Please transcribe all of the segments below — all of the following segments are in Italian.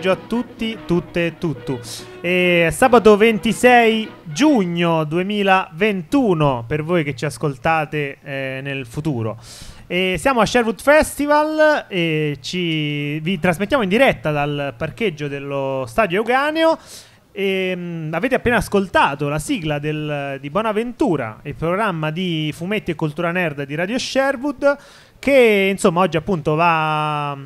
pomeriggio a tutti, tutte e tutto. E sabato 26 giugno 2021 per voi che ci ascoltate eh, nel futuro. E siamo a Sherwood Festival e ci, vi trasmettiamo in diretta dal parcheggio dello stadio Euganeo. E, ehm, mh, avete appena ascoltato la sigla del, di Bonaventura, il programma di fumetti e cultura nerd di Radio Sherwood, che insomma oggi appunto va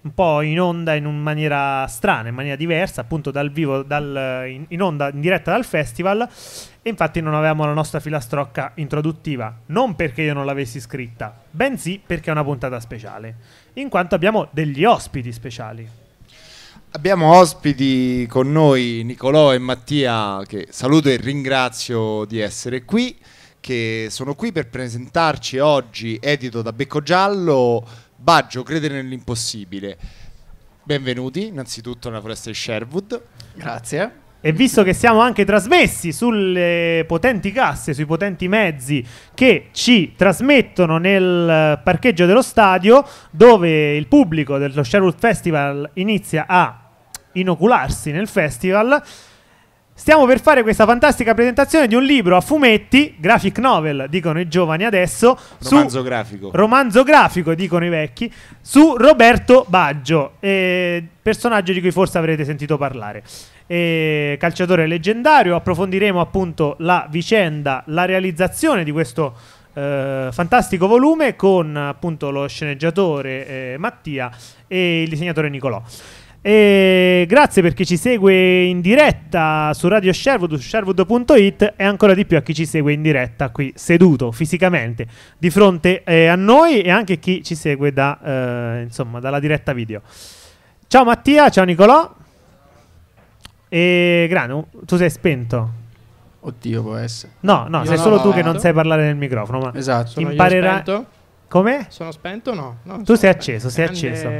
un po' in onda in maniera strana, in maniera diversa, appunto dal vivo, dal, in, in, onda in diretta dal festival. E infatti non avevamo la nostra filastrocca introduttiva, non perché io non l'avessi scritta, bensì perché è una puntata speciale, in quanto abbiamo degli ospiti speciali. Abbiamo ospiti con noi Nicolò e Mattia, che saluto e ringrazio di essere qui, che sono qui per presentarci oggi, edito da Becco Giallo, Baggio, credere nell'impossibile. Benvenuti innanzitutto nella foresta di Sherwood. Grazie. E visto che siamo anche trasmessi sulle potenti casse, sui potenti mezzi che ci trasmettono nel parcheggio dello stadio, dove il pubblico dello Sherwood Festival inizia a inocularsi nel festival, Stiamo per fare questa fantastica presentazione di un libro a fumetti, graphic novel, dicono i giovani adesso. Romanzo su, grafico. Romanzo grafico, dicono i vecchi, su Roberto Baggio, eh, personaggio di cui forse avrete sentito parlare. Eh, calciatore leggendario, approfondiremo appunto la vicenda, la realizzazione di questo eh, fantastico volume con appunto lo sceneggiatore eh, Mattia e il disegnatore Nicolò. E grazie per chi ci segue in diretta su Radio Sherwood, su sherwood.it e ancora di più a chi ci segue in diretta qui seduto fisicamente di fronte eh, a noi e anche chi ci segue da, eh, insomma, dalla diretta video. Ciao Mattia, ciao Nicolò. E Grano, tu sei spento? Oddio, può essere. No, no, io sei no, solo no, tu che non sai parlare nel microfono, ma esatto, imparerà Come? Sono spento o no? no tu sei acceso, sei acceso.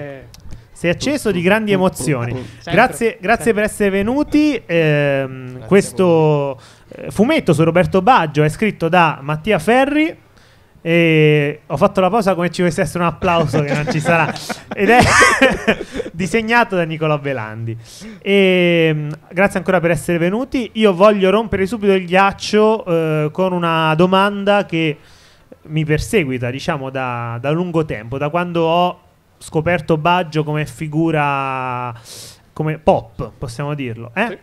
Sei acceso di grandi emozioni. Grazie, grazie per essere venuti. Ehm, eh, questo fumetto su Roberto Baggio è scritto da Mattia Ferri. E ho fatto la pausa come ci dovesse essere un applauso che non ci sarà ed è disegnato da Nicola Velandi. e, ehm, grazie ancora per essere venuti io voglio rompere subito il ghiaccio eh, con una domanda che mi perseguita diciamo da, da lungo tempo da quando ho scoperto Baggio come figura come pop, possiamo dirlo. Eh? Sì.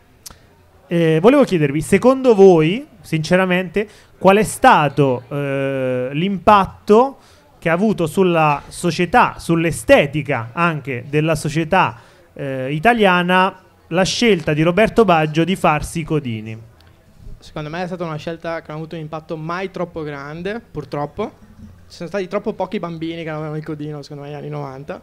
Eh, volevo chiedervi, secondo voi, sinceramente, qual è stato eh, l'impatto che ha avuto sulla società, sull'estetica anche della società eh, italiana, la scelta di Roberto Baggio di farsi i codini? Secondo me è stata una scelta che non ha avuto un impatto mai troppo grande, purtroppo, ci sono stati troppo pochi bambini che avevano il codino, secondo me, negli anni 90.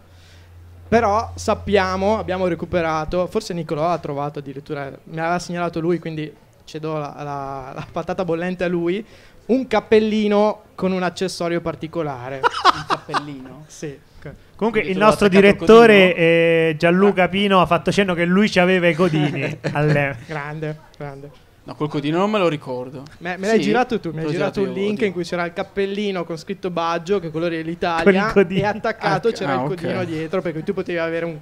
Però sappiamo, abbiamo recuperato, forse Nicolò ha trovato addirittura, me l'aveva segnalato lui, quindi cedo la, la, la patata bollente a lui, un cappellino con un accessorio particolare. un cappellino? Sì. Okay. Comunque Quindi il nostro direttore eh, Gianluca ah. Pino ha fatto cenno che lui ci aveva i codini. Grande, grande. No, col codino non me lo ricordo. Me, me l'hai girato tu, mi hai girato un link oddio. in cui c'era il cappellino con scritto Baggio, che quello dell'Italia, e attaccato ah, c'era ah, il codino okay. dietro, perché tu potevi avere un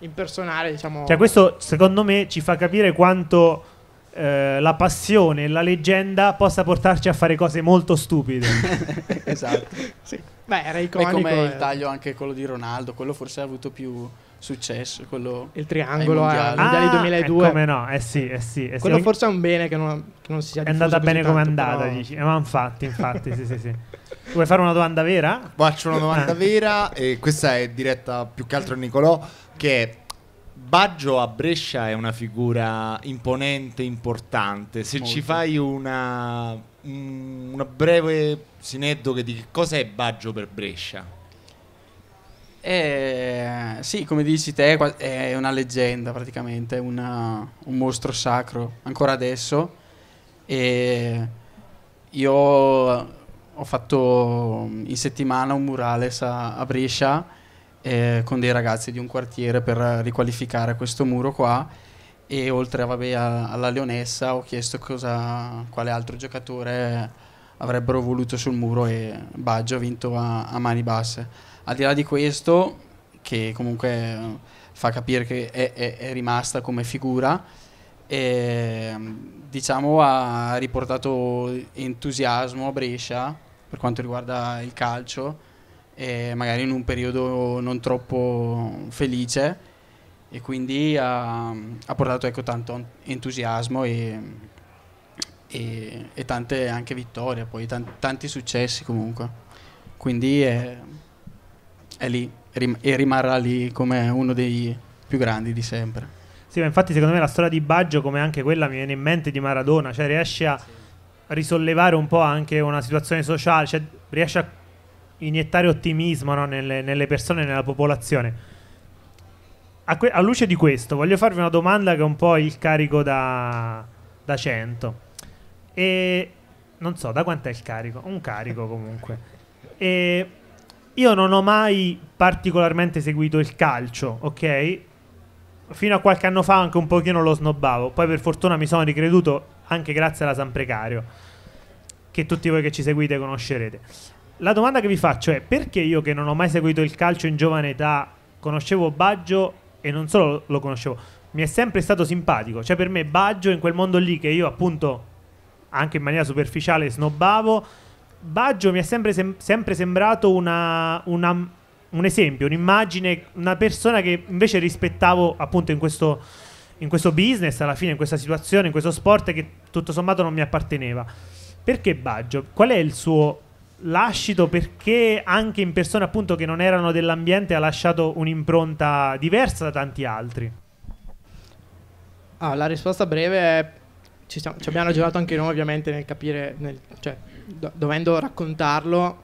impersonale, diciamo. Cioè questo secondo me ci fa capire quanto eh, la passione, la leggenda possa portarci a fare cose molto stupide. esatto. sì. Beh, era iconico. E come il eh. taglio anche quello di Ronaldo, quello forse ha avuto più successo, quello Il triangolo ah, ai mondiali, mondiali ah, 2002. Eh, come no? Eh sì, eh sì. Eh quello sì. forse è un bene che non, che non si sia È andata bene come è andata, però... dici. Eh, ma infatti, infatti, sì, sì, sì. Vuoi fare una domanda vera? Faccio una domanda eh. vera e questa è diretta più che altro a Nicolò che è Baggio a Brescia è una figura imponente, importante. Se Molto. ci fai una Mm, una breve sineddoche di cosa è Baggio per Brescia? Eh, sì, come dici te, è una leggenda praticamente, una, un mostro sacro ancora adesso. E io ho fatto in settimana un murales a, a Brescia eh, con dei ragazzi di un quartiere per riqualificare questo muro qua e oltre vabbè, alla Leonessa ho chiesto cosa, quale altro giocatore avrebbero voluto sul muro e Baggio ha vinto a, a mani basse. Al di là di questo, che comunque eh, fa capire che è, è, è rimasta come figura, e, ehm, diciamo ha riportato entusiasmo a Brescia per quanto riguarda il calcio, magari in un periodo non troppo felice e quindi ha, ha portato ecco, tanto entusiasmo e, e, e, tante anche vittorie, poi tanti, tanti successi comunque. Quindi è, è lì rim e rimarrà lì come uno dei più grandi di sempre. Sì, ma infatti secondo me la storia di Baggio, come anche quella mi viene in mente di Maradona, cioè riesce a risollevare un po' anche una situazione sociale, cioè riesce a iniettare ottimismo no, nelle, nelle persone, nella popolazione a, que- a, luce di questo, voglio farvi una domanda che è un po' il carico da, da 100. E non so da quant'è il carico, un carico comunque. E io non ho mai particolarmente seguito il calcio, ok? Fino a qualche anno fa anche un pochino lo snobbavo, poi per fortuna mi sono ricreduto anche grazie alla San Precario, che tutti voi che ci seguite conoscerete. La domanda che vi faccio è perché io che non ho mai seguito il calcio in giovane età conoscevo Baggio e non solo lo conoscevo, mi è sempre stato simpatico. Cioè, per me, Baggio in quel mondo lì che io, appunto, anche in maniera superficiale snobbavo. Baggio mi è sempre, sem- sempre sembrato una, una, un esempio, un'immagine, una persona che invece rispettavo appunto in questo, in questo business, alla fine, in questa situazione, in questo sport che tutto sommato non mi apparteneva. Perché Baggio? Qual è il suo l'ascito perché anche in persone appunto che non erano dell'ambiente ha lasciato un'impronta diversa da tanti altri? Ah, la risposta breve è ci, siamo, ci, abbiamo ragionato anche noi ovviamente nel capire, nel, cioè do, dovendo raccontarlo,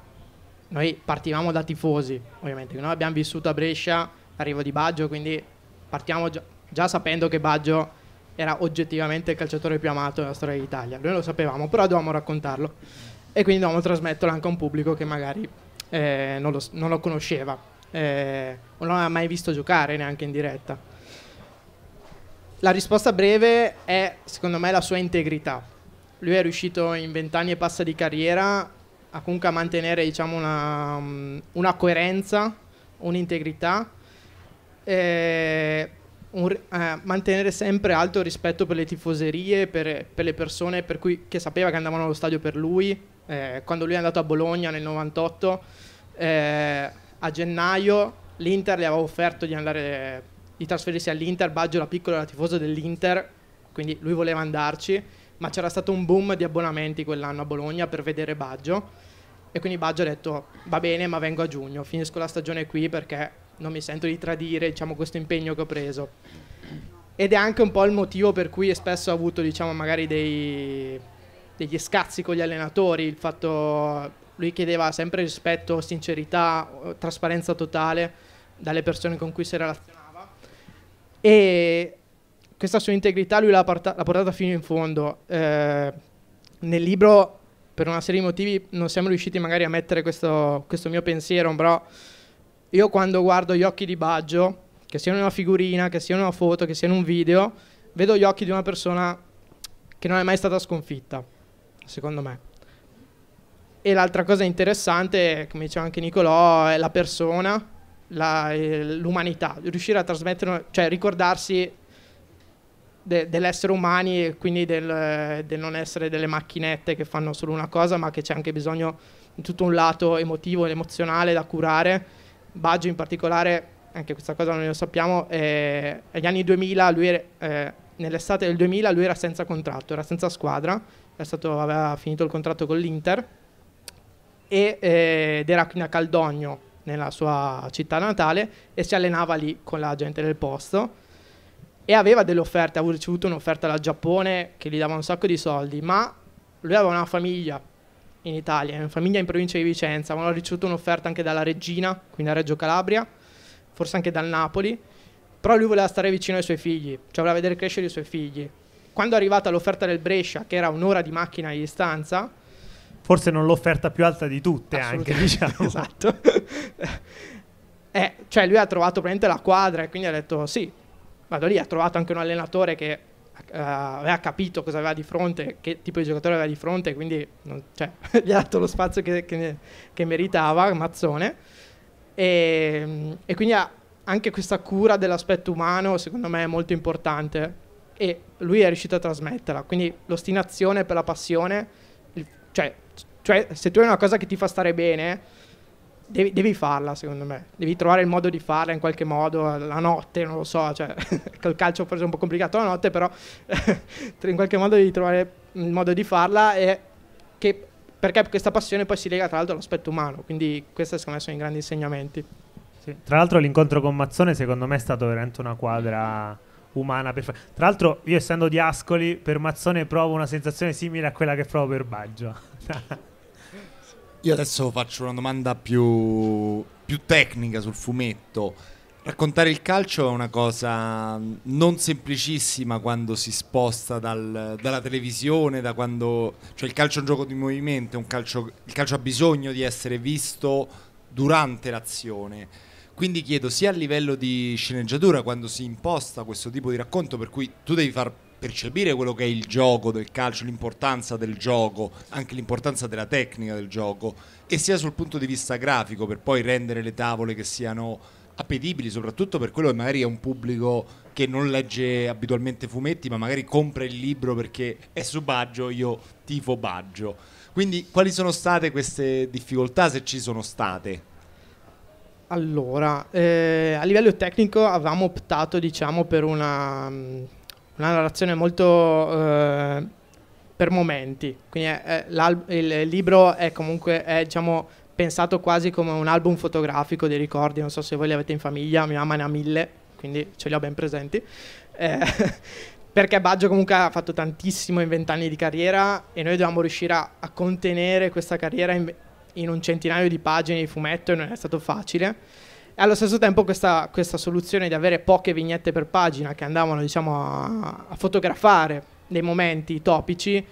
noi partivamo da tifosi ovviamente, noi abbiamo vissuto a Brescia l'arrivo di Baggio, quindi partiamo già, già sapendo che Baggio era oggettivamente il calciatore più amato della storia d'Italia, noi lo sapevamo, però dovevamo raccontarlo e quindi dovevamo trasmetterlo anche a un pubblico che magari eh, non, lo, non, lo, conosceva eh, o non l'ha mai visto giocare neanche in diretta. La risposta breve è secondo me la sua integrità. Lui è riuscito in vent'anni e passa di carriera a comunque mantenere diciamo, una, mm, una coerenza, un'integrità, eh, un, eh, mantenere sempre alto il rispetto per le tifoserie, per, per le persone per cui, che sapeva che andavano allo stadio per lui, eh, quando lui è andato a Bologna nel 98, eh, a gennaio l'Inter gli aveva offerto di, andare, di trasferirsi all'Inter, Baggio la piccola era tifoso dell'Inter, quindi lui voleva andarci, ma c'era stato un boom di abbonamenti quell'anno a Bologna per vedere Baggio e quindi Baggio ha detto va bene ma vengo a giugno, finisco la stagione qui perché non mi sento di tradire diciamo, questo impegno che ho preso. Ed è anche un po' il motivo per cui spesso ho avuto diciamo, magari dei, degli scazzi con gli allenatori, il fatto lui chiedeva sempre rispetto, sincerità, trasparenza totale dalle persone con cui si relazionava e questa sua integrità lui l'ha, porta- l'ha portata fino in fondo. Eh, nel libro per una serie di motivi non siamo riusciti magari a mettere questo, questo mio pensiero, però io quando guardo gli occhi di Baggio, che siano una figurina, che siano una foto, che siano un video, vedo gli occhi di una persona che non è mai stata sconfitta secondo me. E l'altra cosa interessante, come diceva anche Nicolò, è la persona, la, eh, l'umanità, riuscire a trasmettere, cioè ricordarsi de, dell'essere umani e quindi del, eh, del, non essere delle macchinette che fanno solo una cosa, ma che c'è anche bisogno di tutto un lato emotivo ed emozionale da curare. Baggio in particolare, anche questa cosa noi lo sappiamo, eh, negli anni 2000, lui eh, nell'estate del 2000 lui era senza contratto, era senza squadra, stato, aveva finito il contratto con l'Inter e, eh, ed era quindi a Caldogno nella sua città natale e si allenava lì con la gente del posto e aveva delle offerte, aveva ricevuto un'offerta dal Giappone che gli dava un sacco di soldi, ma lui aveva una famiglia in Italia, una famiglia in provincia di Vicenza, aveva ricevuto un'offerta anche dalla Regina, quindi a Reggio Calabria, forse anche dal Napoli, però lui voleva stare vicino ai suoi figli, cioè voleva vedere crescere i suoi figli quando è arrivata l'offerta del Brescia, che era un'ora di macchina di distanza, forse non l'offerta più alta di tutte anche diciamo esatto eh, cioè lui ha trovato praticamente la quadra e quindi ha detto sì vado lì ha trovato anche un allenatore che uh, aveva capito cosa aveva di fronte che tipo di giocatore aveva di fronte quindi non, cioè, gli ha dato lo spazio che, che, che meritava Mazzone e, ehm, e quindi ha anche questa cura dell'aspetto umano secondo me è molto importante e lui è riuscito a trasmetterla. Quindi l'ostinazione per la passione, il, cioè, cioè, se tu hai una cosa che ti fa stare bene, devi, devi, farla secondo me, devi trovare il modo di farla in qualche modo, la notte, non lo so, cioè, col calcio forse è un po' complicato la notte, però in qualche modo devi trovare il modo di farla e che, perché questa passione poi si lega tra l'altro all'aspetto umano, quindi questi secondo me sono i grandi insegnamenti. Sì. Tra l'altro l'incontro con Mazzone secondo me è stato veramente una quadra umana per fare. Tra l'altro, io essendo di Ascoli, per Mazzone provo una sensazione simile a quella che provo per Baggio. io adesso faccio una domanda più, più tecnica sul fumetto. Raccontare il calcio è una cosa non semplicissima quando si sposta dal, dalla televisione, da quando, cioè il calcio è un gioco di movimento, calcio, il calcio ha bisogno di essere visto durante l'azione quindi chiedo sia a livello di sceneggiatura, quando si imposta questo tipo di racconto, per cui tu devi far percepire quello che è il gioco del calcio, l'importanza del gioco, anche l'importanza della tecnica del gioco, e sia sul punto di vista grafico, per poi rendere le tavole che siano appetibili, soprattutto per quello che magari è un pubblico che non legge abitualmente fumetti, ma magari compra il libro perché è su Baggio, io tifo Baggio. Quindi quali sono state queste difficoltà se ci sono state? Allora, eh, a livello tecnico avevamo optato diciamo, per una, una narrazione molto eh, per momenti, quindi è, è, il libro è comunque è, diciamo, pensato quasi come un album fotografico dei ricordi, non so se voi li avete in famiglia, mia mamma ne ha mille, quindi ce li ho ben presenti. Eh, perché Baggio comunque ha fatto tantissimo in vent'anni di carriera e noi dobbiamo riuscire a, a contenere questa carriera in, in un centinaio di pagine di fumetto e non è stato facile. E Allo stesso tempo questa, questa soluzione di avere poche vignette per pagina che andavano diciamo, a, a fotografare dei momenti topici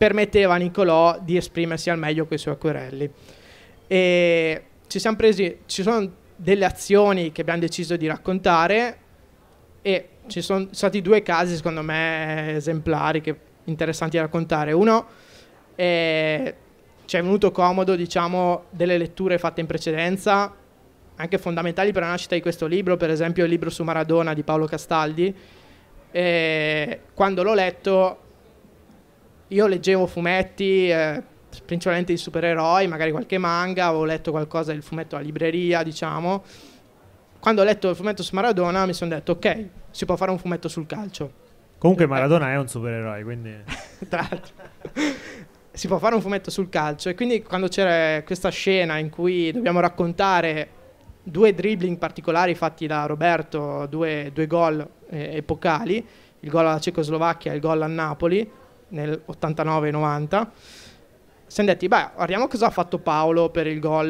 permetteva a Nicolò di esprimersi al meglio con i suoi acquerelli. E ci siamo presi, ci sono delle azioni che abbiamo deciso di raccontare e ci sono stati due casi secondo me esemplari che interessanti da raccontare. Uno è ci è venuto comodo diciamo, delle letture fatte in precedenza, anche fondamentali per la nascita di questo libro, per esempio il libro su Maradona di Paolo Castaldi. E quando l'ho letto, io leggevo fumetti, eh, principalmente di supereroi, magari qualche manga, avevo letto qualcosa del fumetto alla libreria, diciamo. Quando ho letto il fumetto su Maradona mi sono detto, ok, si può fare un fumetto sul calcio. Comunque eh, Maradona è un supereroe, quindi... Tra l'altro si può fare un fumetto sul calcio e quindi quando c'era questa scena in cui dobbiamo raccontare due dribbling particolari fatti da Roberto, due, due gol eh, epocali, il gol alla Cecoslovacchia e il gol a Napoli nel 89-90, siamo detti, beh, guardiamo cosa ha fatto Paolo per il gol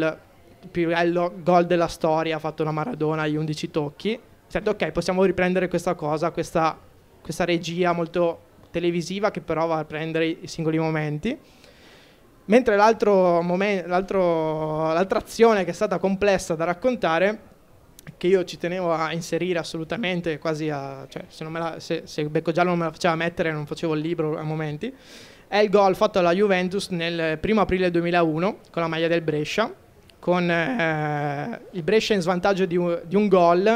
il più bello gol della storia ha fatto la Maradona agli 11 tocchi. Certo, ok, possiamo riprendere questa cosa, questa, questa regia molto televisiva che però va a prendere i singoli momenti. Mentre l'altro momen- l'altro, l'altra azione che è stata complessa da raccontare, che io ci tenevo a inserire assolutamente, quasi a, cioè, se, la, se, se Becco Giallo non me la faceva mettere non facevo il libro a momenti, è il gol fatto alla Juventus nel primo aprile 2001 con la maglia del Brescia, con eh, il Brescia in svantaggio di un, di un gol.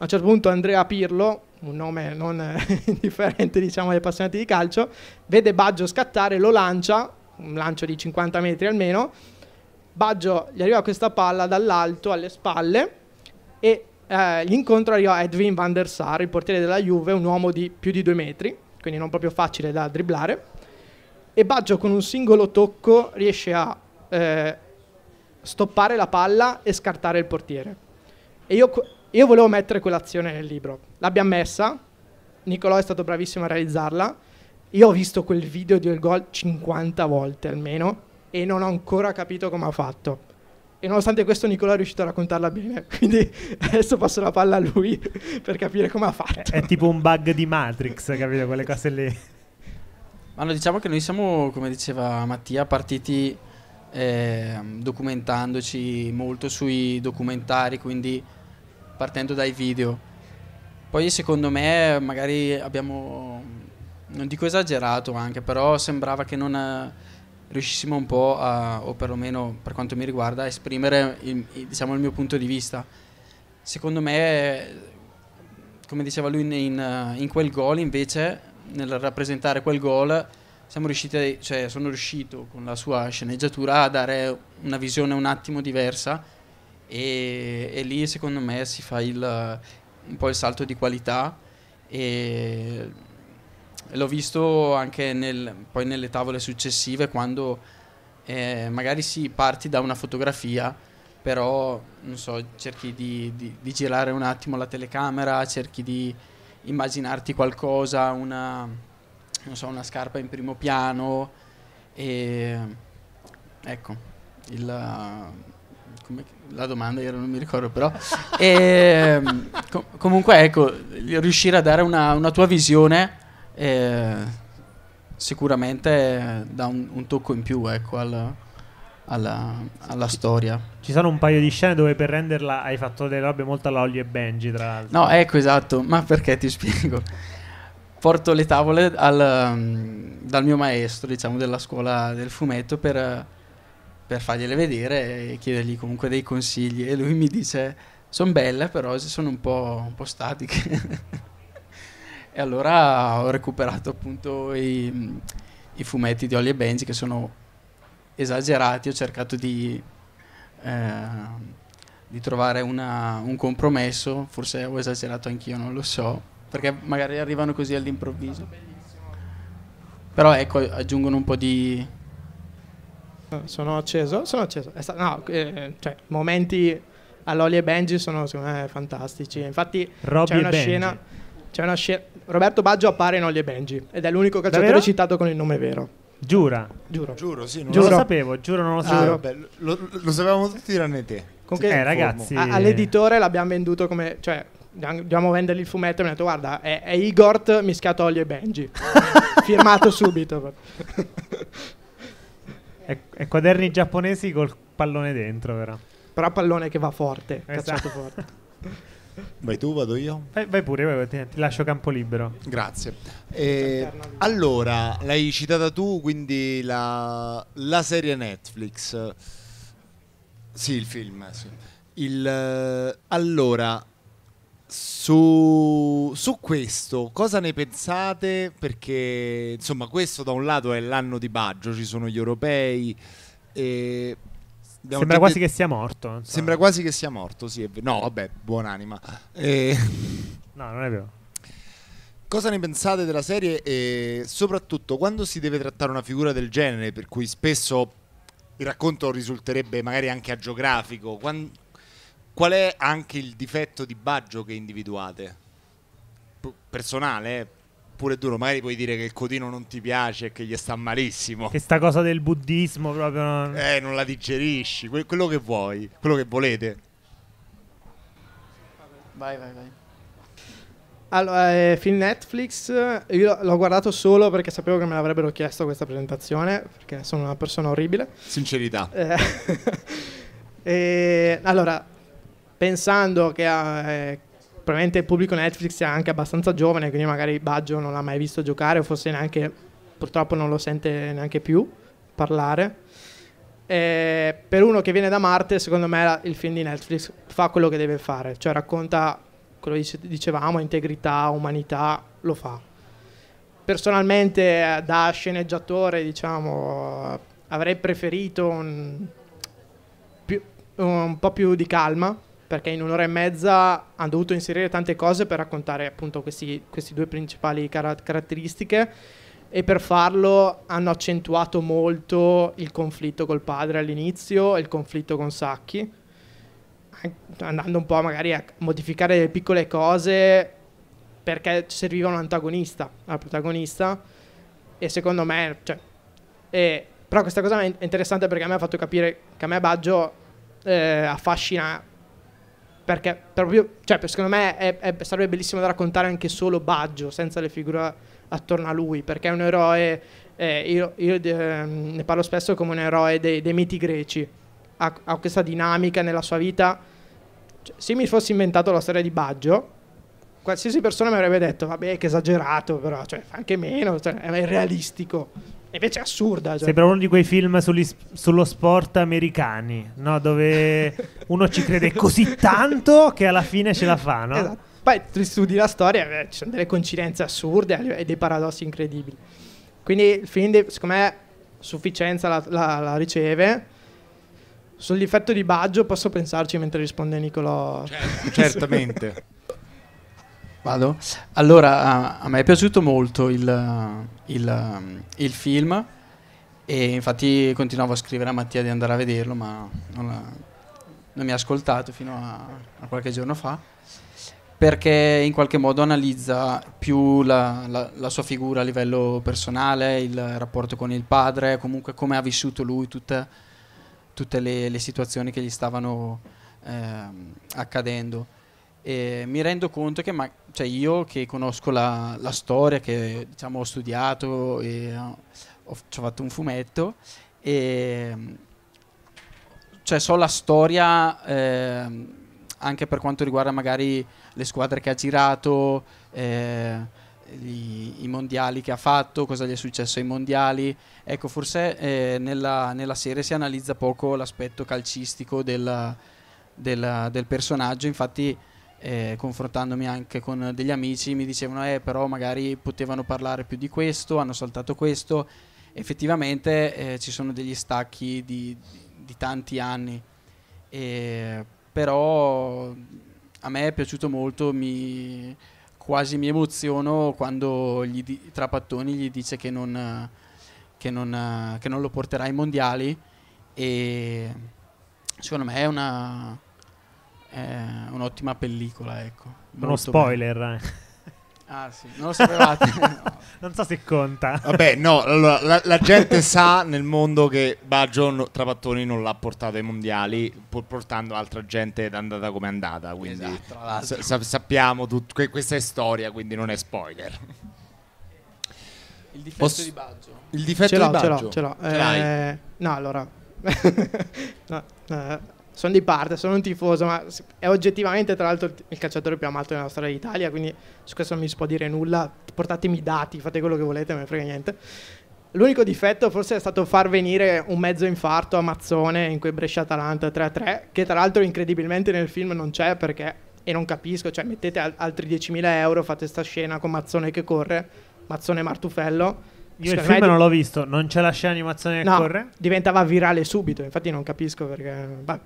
A un certo punto Andrea Pirlo, un nome non indifferente diciamo agli appassionati di calcio, vede Baggio scattare, lo lancia, un lancio di 50 metri almeno. Baggio gli arriva questa palla dall'alto alle spalle e eh, l'incontro arriva a Edwin van der Sar, il portiere della Juve, un uomo di più di due metri, quindi non proprio facile da dribblare. E Baggio con un singolo tocco riesce a eh, stoppare la palla e scartare il portiere. E io, io volevo mettere quell'azione nel libro. L'abbiamo messa, Nicolò è stato bravissimo a realizzarla io ho visto quel video del gol 50 volte almeno e non ho ancora capito come ha fatto. E nonostante questo Nicola è riuscito a raccontarla bene, quindi adesso passo la palla a lui per capire come ha fatto. È, è tipo un bug di Matrix, capito? Quelle cose lì. Allora diciamo che noi siamo, come diceva Mattia, partiti eh, documentandoci molto sui documentari, quindi partendo dai video. Poi secondo me magari abbiamo non dico esagerato anche, però sembrava che non eh, riuscissimo un po' a, o perlomeno per quanto mi riguarda, a esprimere il, diciamo, il mio punto di vista. Secondo me, come diceva lui, in, in quel gol invece, nel rappresentare quel gol, siamo riusciti, cioè sono riuscito con la sua sceneggiatura a dare una visione un attimo diversa e, e lì secondo me si fa il, un po' il salto di qualità e L'ho visto anche nel, poi nelle tavole successive quando eh, magari si parti da una fotografia, però non so, cerchi di, di, di girare un attimo la telecamera, cerchi di immaginarti qualcosa, una, so, una scarpa in primo piano e ecco, il, come, la domanda io non mi ricordo però e, ehm, com- comunque ecco, riuscire a dare una, una tua visione sicuramente dà un, un, tocco in più ecco, al, alla, alla, storia. Ci sono un paio di scene dove per renderla hai fatto delle robe molto all'olio e Benji, tra l'altro. No, ecco esatto, ma perché ti spiego? Porto le tavole al, dal mio maestro, diciamo, della scuola del fumetto per, per fargliele vedere e chiedergli comunque dei consigli e lui mi dice sono belle però sono un po', un po statiche. E allora ho recuperato appunto i, i fumetti di Ollie e Benji che sono esagerati, ho cercato di, eh, di trovare una, un compromesso, forse ho esagerato anch'io, non lo so, perché magari arrivano così all'improvviso. Però ecco, aggiungono un po' di... Sono acceso, sono acceso. no, eh, cioè, momenti all'Oli e Benji sono secondo me fantastici. Infatti Robbie c'è una scena... C'è una scena... Roberto Baggio appare in Ollie e Benji ed è l'unico calciatore Davvero? citato con il nome vero. Giura? Giuro. Giuro, sì, non Giuro. lo sapevo, giuro non lo ah, sapevo. Ah, vabbè, lo, lo, sapevamo tutti tranne te. Con che eh, ragazzi. A, all'editore l'abbiamo venduto come... Cioè, dobbiamo vendergli il fumetto e mi ha detto guarda, è, è Igor mischiato Olio e Benji. Firmato subito. è, è, quaderni giapponesi col pallone dentro, vero? Però pallone che va forte, esatto. cacciato forte. Vai tu, vado io? Vai, vai pure, vai, ti, ti, lascio campo libero. Grazie. Eh, allora, l'hai citata tu, quindi la, la serie Netflix. Sì, il film. Eh, sì. Il, eh, allora, su, su, questo, cosa ne pensate? Perché, insomma, questo da un lato è l'anno di Baggio, ci sono gli europei. E Abbiamo sembra quasi de- che sia morto. Insomma. Sembra quasi che sia morto, sì. No, vabbè, buonanima. Eh... No, non è vero. Cosa ne pensate della serie e soprattutto quando si deve trattare una figura del genere, per cui spesso il racconto risulterebbe magari anche agiografico, quando... qual è anche il difetto di Baggio che individuate? P- personale, eh? pure duro, magari puoi dire che il codino non ti piace e che gli sta malissimo. Questa cosa del buddismo proprio... Non... Eh, non la digerisci, que- quello che vuoi, quello che volete. Vai, vai, vai. Allora, eh, film Netflix, io l'ho guardato solo perché sapevo che me l'avrebbero chiesto questa presentazione, perché sono una persona orribile. Sincerità. Eh, e, allora, pensando che, eh, probabilmente il pubblico Netflix è anche abbastanza giovane, quindi magari Baggio non l'ha mai visto giocare o forse neanche, purtroppo non lo sente neanche più parlare. E per uno che viene da Marte, secondo me il film di Netflix fa quello che deve fare, cioè racconta quello che dicevamo, integrità, umanità, lo fa. Personalmente eh, da sceneggiatore, diciamo, eh, avrei preferito un, più, un po' più di calma perché in un'ora e mezza hanno dovuto inserire tante cose per raccontare appunto questi due principali car- caratteristiche e per farlo hanno accentuato molto il conflitto col padre all'inizio e il conflitto con Sacchi, andando un po' magari a modificare delle piccole cose perché serviva un antagonista al protagonista e secondo me... Cioè, e, però questa cosa è interessante perché a me ha fatto capire che a me Baggio eh, affascina perché proprio, cioè, secondo me è, è, sarebbe bellissimo da raccontare anche solo Baggio, senza le figure attorno a lui, perché è un eroe, eh, io, io eh, ne parlo spesso come un eroe dei, dei miti greci, ha, ha, questa dinamica nella sua vita. Cioè, se mi fossi inventato la storia di Baggio, qualsiasi persona mi avrebbe detto, vabbè, che esagerato, però, cioè, anche meno, cioè, è realistico. Invece è assurda. Cioè. Sembra uno di quei film sugli, sullo sport americani, no? dove uno ci crede così tanto che alla fine ce la fa. No? Esatto. Poi studi la storia, eh, ci sono delle coincidenze assurde e dei paradossi incredibili. Quindi il film, secondo me, sufficienza la, la, la riceve. Sull'effetto di Baggio posso pensarci mentre risponde Nicolò. Certo, certamente. Vado? Allora, a me è piaciuto molto il, il, il film e infatti continuavo a scrivere a Mattia di andare a vederlo, ma non, ha, non mi ha ascoltato fino a, a, qualche giorno fa, perché in qualche modo analizza più la, la, la sua figura a livello personale, il rapporto con il padre, comunque come ha vissuto lui tutte, tutte le, le, situazioni che gli stavano eh, accadendo e mi rendo conto che ma, cioè io che conosco la, la storia, che diciamo, ho studiato, e, eh, ho, ci ho fatto un fumetto, e, ehm, cioè, so la storia eh, anche per quanto riguarda magari le squadre che ha girato, eh, gli, i mondiali che ha fatto, cosa gli è successo ai mondiali. Ecco, forse eh, nella, nella, serie si analizza poco l'aspetto calcistico del, del, del personaggio, infatti eh, confrontandomi anche con degli amici, mi dicevano eh, però magari potevano parlare più di questo, hanno saltato questo. Effettivamente eh, ci sono degli stacchi di, di tanti anni, eh, però a me è piaciuto molto, mi, quasi mi emoziono quando gli di, Trapattoni gli dice che non, che, non, che non lo porterà ai mondiali e secondo me è una è un'ottima pellicola, ecco. Uno spoiler. Eh. ah, sì. Non lo sapevate? no. Non so se conta. Vabbè, no, allora, la, la gente sa nel mondo che Baggio no, Trapattoni non l'ha portato ai mondiali, pur portando altra gente ed andata come è andata. Quindi esatto, sa- sa- sappiamo tutto. Que- questa è storia, quindi non è spoiler. Il difetto Posso... di Baggio. Il difetto ce l'ho, di Baggio. Ce l'ho, ce l'ho. Ce eh, no, allora. no, eh sono di parte, sono un tifoso, ma è oggettivamente tra l'altro il calciatore più amato nella storia d'Italia, quindi su questo non mi si può dire nulla, portatemi dati, fate quello che volete, non mi frega niente. L'unico difetto forse è stato far venire un mezzo infarto a Mazzone in quel Brescia-Atalanta 3-3, che tra l'altro incredibilmente nel film non c'è perché, e non capisco, cioè mettete altri 10.000 euro, fate sta scena con Mazzone che corre, Mazzone Martufello, io il film di... non l'ho visto, non c'è la scena animazione che no, corre? diventava virale subito, infatti non capisco perché... Bah,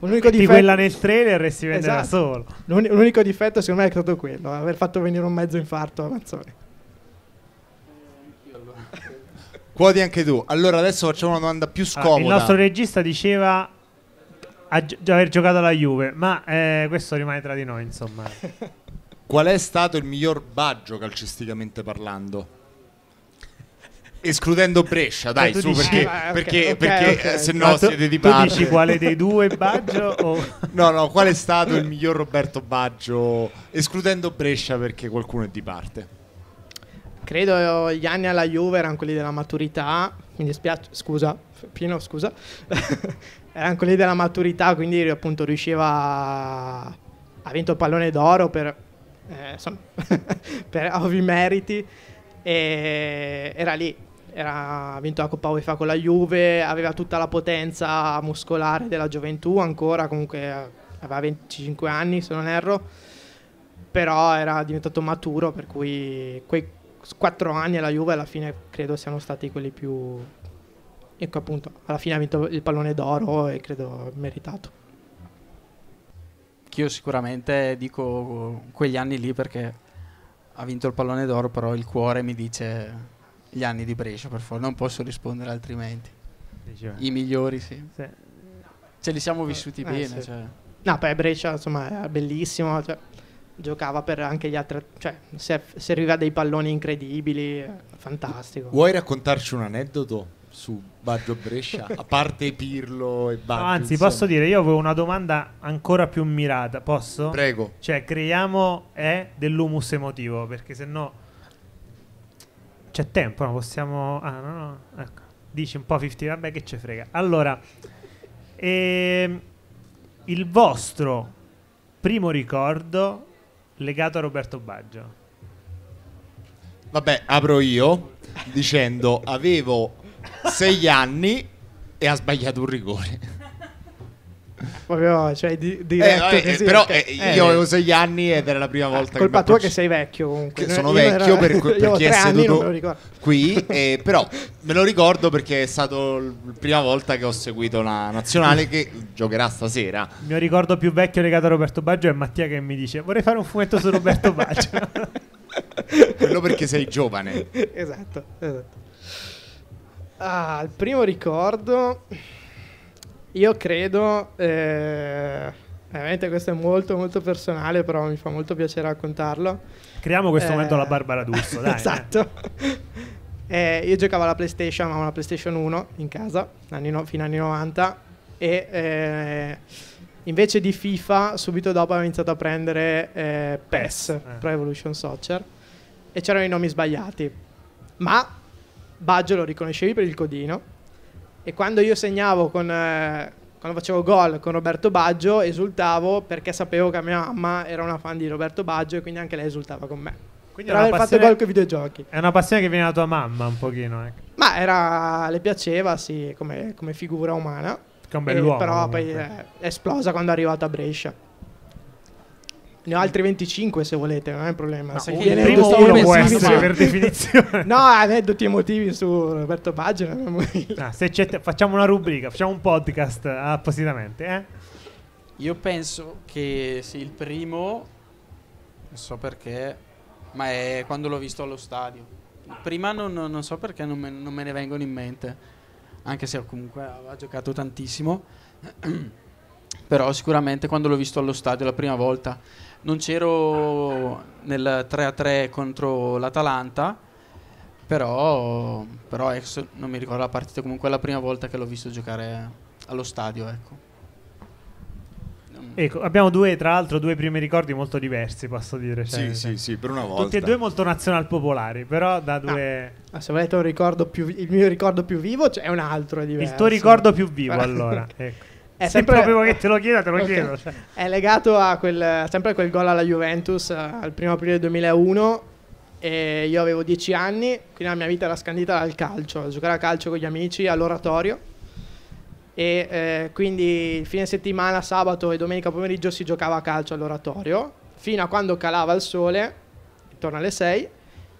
l'unico difetto... quella nel trailer e si vende esatto. da solo. L'uni- l'unico difetto secondo me è stato quello, aver fatto venire un mezzo infarto a Mazzoni. Quodi anche tu. Allora adesso facciamo una domanda più scomoda. Ah, il nostro regista diceva di aver giocato alla Juve, ma eh, questo rimane tra di noi insomma. Qual è stato il miglior baggio calcisticamente parlando? Escludendo Brescia, dai, su, dici, perché, ah, okay, perché, okay, perché okay. Eh, se no siete di parte. Tu dici quale dei due Baggio? O... No, no, qual è stato il miglior Roberto Baggio? Escludendo Brescia perché qualcuno è di parte. Credo gli anni alla Juve erano quelli della maturità, mi dispiace, scusa, Pino, scusa, erano quelli della maturità, quindi appunto riusciva... A... Ha vinto il pallone d'oro per, eh, per ovvi meriti e era lì era, ha vinto la Coppa UEFA con la Juve, aveva tutta la potenza muscolare della gioventù ancora, comunque eh, aveva 25 anni se non erro, però era diventato maturo, per cui quei 4 anni alla Juve alla fine credo siano stati quelli più... Ecco appunto, alla fine ha vinto il pallone d'oro e credo meritato. Io sicuramente dico quegli anni lì perché ha vinto il pallone d'oro, però il cuore mi dice gli anni di Brescia, per forza, non posso rispondere altrimenti. I migliori, sì. sì. Ce li siamo vissuti eh, bene. Sì. Cioè. No, beh, Brescia, insomma, è bellissimo. Cioè, giocava per anche gli altri, cioè, serviva dei palloni incredibili, eh, fantastico. Vuoi raccontarci un aneddoto? su Baggio Brescia, a parte Pirlo e Baggio. No, anzi, insomma. posso dire, io avevo una domanda ancora più mirata, posso? Prego. Cioè, creiamo è dell'humus emotivo, perché se no c'è tempo, no? Possiamo... Ah, no, no. Ecco. Dici un po' 50, vabbè che ce frega. Allora, ehm, il vostro primo ricordo legato a Roberto Baggio. Vabbè, apro io dicendo avevo sei anni e ha sbagliato un rigore. Proprio, cioè, di, diretto eh, così, eh, Però eh, io eh. avevo sei anni ed era la prima ah, volta colpa che... Colpa tua che sei vecchio comunque. Che sono vecchio per, per, perché è seduto qui, eh, però me lo ricordo perché è stata la prima volta che ho seguito la nazionale che giocherà stasera. Il mio ricordo più vecchio legato a Roberto Baggio è Mattia che mi dice vorrei fare un fumetto su Roberto Baggio. Quello perché sei giovane. Esatto, esatto. Ah, il primo ricordo... Io credo, eh, veramente questo è molto molto personale, però mi fa molto piacere raccontarlo. Creiamo questo eh, momento la eh, Barbara D'Urso, dai. esatto. Eh. io giocavo alla PlayStation, avevo una PlayStation 1 in casa, anni no, fino agli anni 90, e eh, invece di FIFA subito dopo avevo iniziato a prendere eh, PES, Pro Evolution Soccer, e c'erano i nomi sbagliati. Ma Baggio lo riconoscevi per il codino e quando io segnavo con, eh, quando facevo gol con Roberto Baggio esultavo perché sapevo che mia mamma era una fan di Roberto Baggio e quindi anche lei esultava con me. Quindi per aver fatto gol con i videogiochi. È una passione che viene da tua mamma un pochino. Eh. Ma era, le piaceva, sì, come, come figura umana. Che è un bell'uomo. Però comunque. poi è esplosa quando è arrivato a Brescia. Ne ho altri 25 se volete, non è un problema. No, se viene primo uno può essere per definizione. no, aneddoti emotivi su Roberto Pagina. Ah, facciamo una rubrica, facciamo un podcast appositamente. Eh? Io penso che sì, il primo, non so perché, ma è quando l'ho visto allo stadio. Prima non, non so perché non me, non me ne vengono in mente, anche se comunque aveva giocato tantissimo. però sicuramente quando l'ho visto allo stadio la prima volta non c'ero nel 3-3 contro l'Atalanta, però, però ex, non mi ricordo la partita, comunque è la prima volta che l'ho visto giocare allo stadio. Ecco. Ecco, abbiamo due, tra l'altro, due primi ricordi molto diversi, posso dire. Cioè, sì, sì, sì, per una volta. Tutti e due molto nazional popolari, però da due... Ah, se volete un ricordo più, il mio ricordo più vivo cioè, è un altro, è diverso. Il tuo ricordo più vivo, allora. Ecco. È eh, sempre proprio che te lo chiedo, te lo okay. chiedo. Cioè. È legato a quel, sempre a quel gol alla Juventus eh, al primo aprile 2001. E io avevo 10 anni, quindi la mia vita era scandita dal calcio, a giocare a calcio con gli amici all'oratorio. E eh, quindi fine settimana, sabato e domenica pomeriggio si giocava a calcio all'oratorio fino a quando calava il sole, intorno alle 6,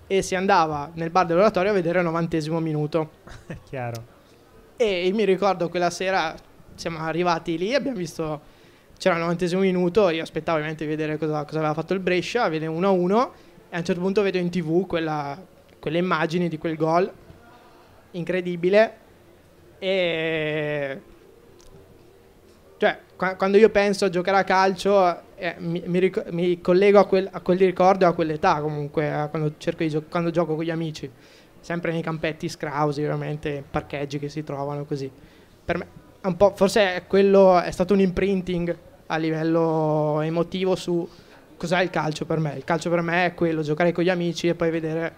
e si andava nel bar dell'oratorio a vedere il novantesimo minuto. Chiaro. E io mi ricordo quella sera siamo arrivati lì, abbiamo visto, c'era il 90 minuto, io aspettavo ovviamente di vedere cosa, cosa aveva fatto il Brescia, vede 1-1 e a un certo punto vedo in tv quella, quelle immagini di quel gol, incredibile, e cioè, quando io penso a giocare a calcio, eh, mi, mi, ric- mi, collego a quel, a quel ricordo e a quell'età comunque, a eh, quando, gio- quando, gioco con gli amici, sempre nei campetti scrausi, veramente, parcheggi che si trovano così. Per me, forse quello è stato un imprinting a livello emotivo su cos'è il calcio per me. Il calcio per me è quello, giocare con gli amici e poi vedere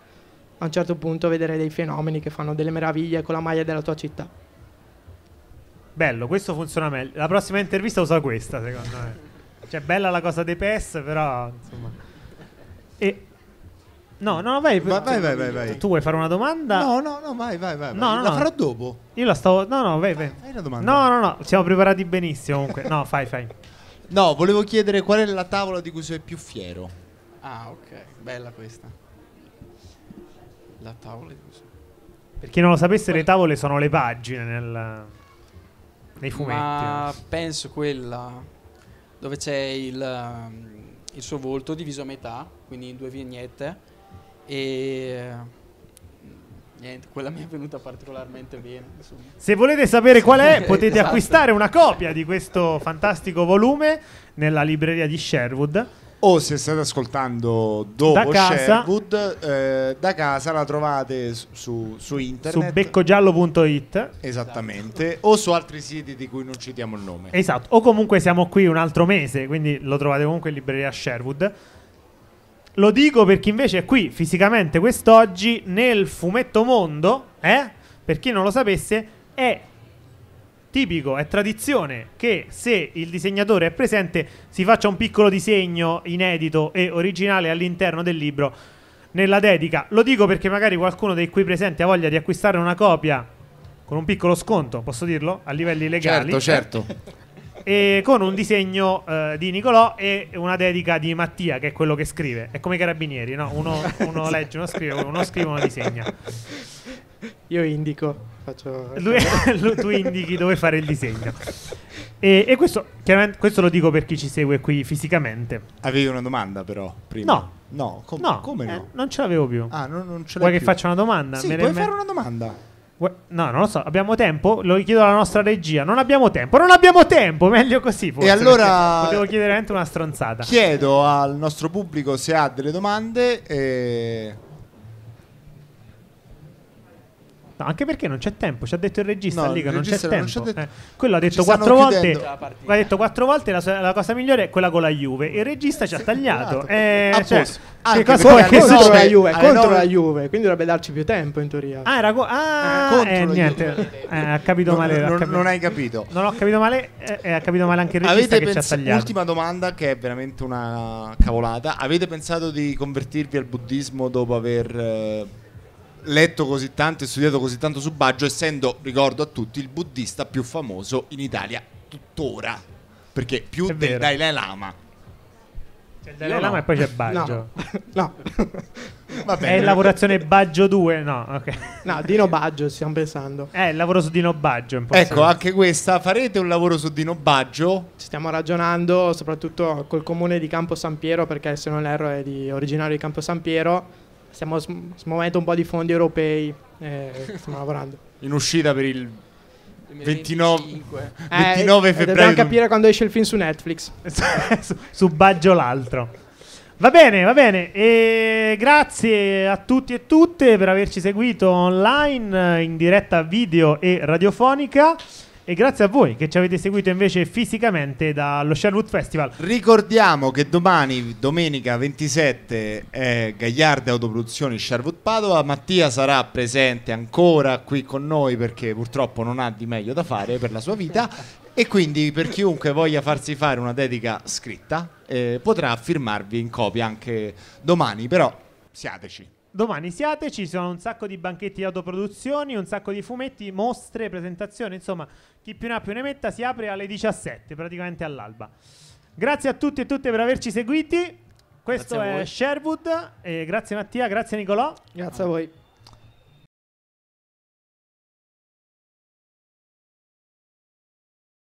a un certo punto vedere dei fenomeni che fanno delle meraviglie con la maglia della tua città. Bello, questo funziona meglio. La prossima intervista usa questa, secondo me. cioè, bella la cosa dei PES, però insomma. E No, no, vai, vai, vai, vai, vai, vai. Tu vuoi fare una domanda? No, no, no, vai, vai, vai. No, no, la no. farò dopo. Io la stavo. No, no, vai, vai. Fai, fai una domanda. No, no, no, siamo preparati benissimo. Comunque, no, fai, fai. No, volevo chiedere qual è la tavola di cui sei più fiero. Ah, ok, bella questa. La tavola di cui sei. Per chi non lo sapesse, le tavole sono le pagine nel... nei fumetti. Ah, penso quella dove c'è il, il suo volto diviso a metà, quindi in due vignette e niente, quella mi è venuta particolarmente bene. Insomma. Se volete sapere qual è, esatto. potete esatto. acquistare una copia di questo fantastico volume nella libreria di Sherwood. O se state ascoltando dopo da casa, Sherwood, eh, da casa la trovate su, su internet. Su beccogiallo.it. Esattamente. Esatto. O su altri siti di cui non citiamo il nome. Esatto. O comunque siamo qui un altro mese, quindi lo trovate comunque in libreria Sherwood. Lo dico perché invece è qui fisicamente quest'oggi nel fumetto mondo, eh? Per chi non lo sapesse, è tipico, è tradizione che se il disegnatore è presente si faccia un piccolo disegno inedito e originale all'interno del libro nella dedica. Lo dico perché magari qualcuno dei qui presenti ha voglia di acquistare una copia con un piccolo sconto, posso dirlo, a livelli legali. Certo, certo. e con un disegno eh, di Nicolò e una dedica di Mattia, che è quello che scrive. È come i carabinieri, no? Uno, uno legge, uno scrive, uno scrive, uno disegna. Io indico, faccio... Lui, tu indichi dove fare il disegno. E, e questo, questo, lo dico per chi ci segue qui fisicamente. Avevi una domanda però, prima? No. No, com- no come no? Eh, non ce l'avevo più. Ah, non, non ce Vuoi che faccia una domanda? Sì, Me puoi ne... fare una domanda. No, non lo so, abbiamo tempo? Lo chiedo alla nostra regia. Non abbiamo tempo, non abbiamo tempo, meglio così. Forse, e allora... Volevo chiedere anche una stronzata. Chiedo al nostro pubblico se ha delle domande. E... No, anche perché non c'è tempo, ci ha detto il regista no, lì che non c'è tempo. Non c'è eh, quello ha detto quattro volte. Ha detto quattro volte la, la, cosa migliore è quella con la Juve. Il regista eh, ci ha tagliato. Esatto. Eh, cioè, che cosa vuoi che contro, la Juve, contro la Juve, quindi dovrebbe darci più tempo in teoria. Ah, era co- eh, ah, eh, niente. Eh, ha capito male. Non, ha capito. non, hai capito. Non ho capito male, eh, ha capito male anche il regista Avete che pens- ci ha tagliato. Ultima domanda che è veramente una cavolata. Avete pensato di convertirvi al buddismo dopo aver letto così tanto e studiato così tanto su Baggio, essendo, ricordo a tutti, il buddista più famoso in Italia tuttora, perché più È del vero. Dalai Lama. C'è il Dalai Lama no. e poi c'è Baggio. No, Va È lavorazione Baggio 2? No, ok. no, Dino Baggio stiamo pensando. È il lavoro su Dino Baggio. in possesso. Ecco, anche questa, farete un lavoro su Dino Baggio? Ci stiamo ragionando soprattutto col comune di Campo San Piero perché se non erro è di originario di Campo San Piero stiamo sm- smuovendo un po' di fondi europei eh, stiamo lavorando. In uscita per il 29, 29 eh, eh febbraio. Dobbiamo capire quando esce il film su Netflix. su, su Baggio l'altro. Va bene, va bene. E grazie a tutti e tutte per averci seguito online in diretta video e radiofonica e grazie a voi che ci avete seguito invece fisicamente dallo Sherwood Festival. Ricordiamo che domani, domenica 27, è Gagliarde Autoproduzioni Sherwood Padova. Mattia sarà presente ancora qui con noi perché purtroppo non ha di meglio da fare per la sua vita. E quindi per chiunque voglia farsi fare una dedica scritta eh, potrà firmarvi in copia anche domani, però siateci. Domani siate, ci sono un sacco di banchetti di autoproduzioni, un sacco di fumetti, mostre, presentazioni, insomma, chi più ne ha più ne metta si apre alle 17, praticamente all'alba. Grazie a tutti e tutte per averci seguiti. Questo è Sherwood. grazie Mattia, grazie Nicolò. Grazie a voi.